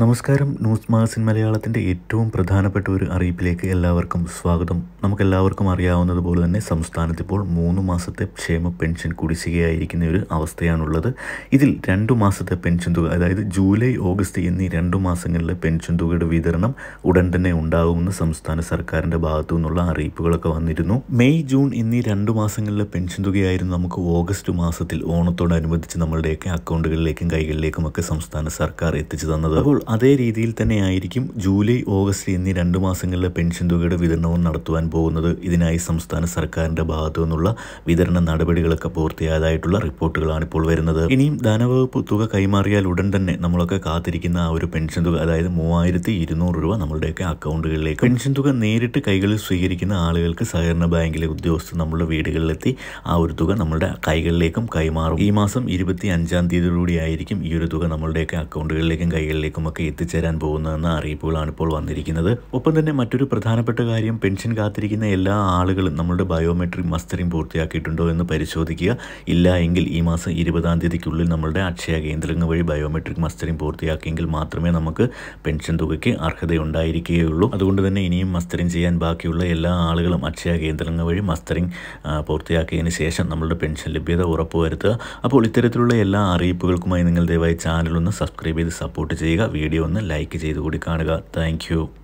നമസ്കാരം ന്യൂസ് മാസിൻ മലയാളത്തിൻ്റെ ഏറ്റവും പ്രധാനപ്പെട്ട ഒരു അറിയിപ്പിലേക്ക് എല്ലാവർക്കും സ്വാഗതം നമുക്കെല്ലാവർക്കും അറിയാവുന്നതുപോലെ തന്നെ സംസ്ഥാനത്ത് ഇപ്പോൾ മൂന്ന് മാസത്തെ ക്ഷേമ പെൻഷൻ കുടിശ്ശികയായിരിക്കുന്ന ഒരു അവസ്ഥയാണുള്ളത് ഇതിൽ രണ്ട് മാസത്തെ പെൻഷൻ തുക അതായത് ജൂലൈ ഓഗസ്റ്റ് എന്നീ രണ്ട് മാസങ്ങളിലെ പെൻഷൻ തുകയുടെ വിതരണം ഉടൻ തന്നെ ഉണ്ടാകുമെന്ന് സംസ്ഥാന സർക്കാരിൻ്റെ ഭാഗത്തു നിന്നുള്ള അറിയിപ്പുകളൊക്കെ വന്നിരുന്നു മെയ് ജൂൺ എന്നീ രണ്ട് മാസങ്ങളിലെ പെൻഷൻ തുകയായിരുന്നു നമുക്ക് ഓഗസ്റ്റ് മാസത്തിൽ ഓണത്തോടനുബന്ധിച്ച് നമ്മളുടെയൊക്കെ അക്കൗണ്ടുകളിലേക്കും കൈകളിലേക്കും ഒക്കെ സംസ്ഥാന സർക്കാർ എത്തിച്ചു തന്നത് അപ്പോൾ അതേ രീതിയിൽ തന്നെയായിരിക്കും ജൂലൈ ഓഗസ്റ്റ് എന്നീ രണ്ട് മാസങ്ങളിലെ പെൻഷൻ തുകയുടെ വിതരണവും നടത്തുവാൻ പോകുന്നത് ഇതിനായി സംസ്ഥാന സർക്കാരിന്റെ ഭാഗത്തു നിന്നുള്ള വിതരണ നടപടികളൊക്കെ പൂർത്തിയായതായിട്ടുള്ള റിപ്പോർട്ടുകളാണ് ഇപ്പോൾ വരുന്നത് ഇനിയും ധനവകുപ്പ് തുക കൈമാറിയാൽ ഉടൻ തന്നെ നമ്മളൊക്കെ കാത്തിരിക്കുന്ന ആ ഒരു പെൻഷൻ തുക അതായത് മൂവായിരത്തി ഇരുന്നൂറ് രൂപ നമ്മളുടെയൊക്കെ അക്കൗണ്ടുകളിലേക്ക് പെൻഷൻ തുക നേരിട്ട് കൈകളിൽ സ്വീകരിക്കുന്ന ആളുകൾക്ക് സഹകരണ ബാങ്കിലെ ഉദ്യോഗസ്ഥർ നമ്മുടെ വീടുകളിലെത്തി ആ ഒരു തുക നമ്മളുടെ കൈകളിലേക്കും കൈമാറും ഈ മാസം ഇരുപത്തി അഞ്ചാം തീയതിയോടുകൂടി ആയിരിക്കും ഈ ഒരു തുക നമ്മളുടെയൊക്കെ അക്കൗണ്ടുകളിലേക്കും കൈകളിലേക്കും നമുക്ക് എത്തിച്ചേരാൻ പോകുന്നതെന്ന അറിയിപ്പുകളാണ് ഇപ്പോൾ വന്നിരിക്കുന്നത് ഒപ്പം തന്നെ മറ്റൊരു പ്രധാനപ്പെട്ട കാര്യം പെൻഷൻ കാത്തിരിക്കുന്ന എല്ലാ ആളുകളും നമ്മളുടെ ബയോമെട്രിക് മസ്റ്ററിംഗ് പൂർത്തിയാക്കിയിട്ടുണ്ടോ എന്ന് പരിശോധിക്കുക ഇല്ല എങ്കിൽ ഈ മാസം ഇരുപതാം തീയതിക്കുള്ളിൽ നമ്മളുടെ അക്ഷയ കേന്ദ്രങ്ങൾ വഴി ബയോമെട്രിക് മസ്റ്ററിംഗ് പൂർത്തിയാക്കിയെങ്കിൽ മാത്രമേ നമുക്ക് പെൻഷൻ തുകയ്ക്ക് അർഹതയുണ്ടായിരിക്കുകയുള്ളൂ അതുകൊണ്ട് തന്നെ ഇനിയും മസ്റ്ററിംഗ് ചെയ്യാൻ ബാക്കിയുള്ള എല്ലാ ആളുകളും അക്ഷയ കേന്ദ്രങ്ങൾ വഴി മസ്റ്ററിംഗ് പൂർത്തിയാക്കിയതിന് ശേഷം നമ്മളുടെ പെൻഷൻ ലഭ്യത ഉറപ്പുവരുത്തുക അപ്പോൾ ഇത്തരത്തിലുള്ള എല്ലാ അറിയിപ്പുകൾക്കുമായി നിങ്ങൾ ദയവായി ചാനലൊന്ന് സബ്സ്ക്രൈബ് ചെയ്ത് സപ്പോർട്ട് ചെയ്യുക വീഡിയോ ഒന്ന് ലൈക്ക് കൂടി കാണുക താങ്ക്